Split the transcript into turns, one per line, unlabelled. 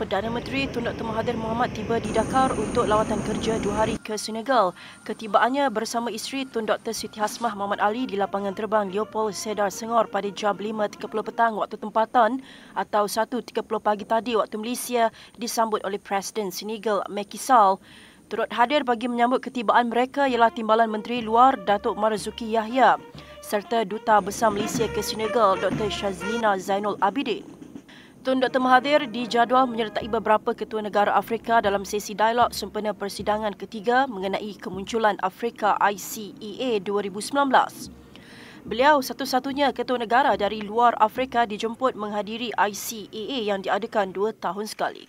Perdana Menteri Tun Dr. Mahathir Mohamad tiba di Dakar untuk lawatan kerja dua hari ke Senegal. Ketibaannya bersama isteri Tun Dr. Siti Hasmah Mohamad Ali di lapangan terbang Leopold Sedar Senghor pada jam 5.30 petang waktu tempatan atau 1.30 pagi tadi waktu Malaysia disambut oleh Presiden Senegal Macky Sall. Turut hadir bagi menyambut ketibaan mereka ialah Timbalan Menteri Luar Datuk Marzuki Yahya serta Duta Besar Malaysia ke Senegal Dr. Shazlina Zainul Abidin. Tun Dr. Mahathir dijadual menyertai beberapa ketua negara Afrika dalam sesi dialog sempena persidangan ketiga mengenai kemunculan Afrika ICEA 2019. Beliau satu-satunya ketua negara dari luar Afrika dijemput menghadiri ICEA yang diadakan dua tahun sekali.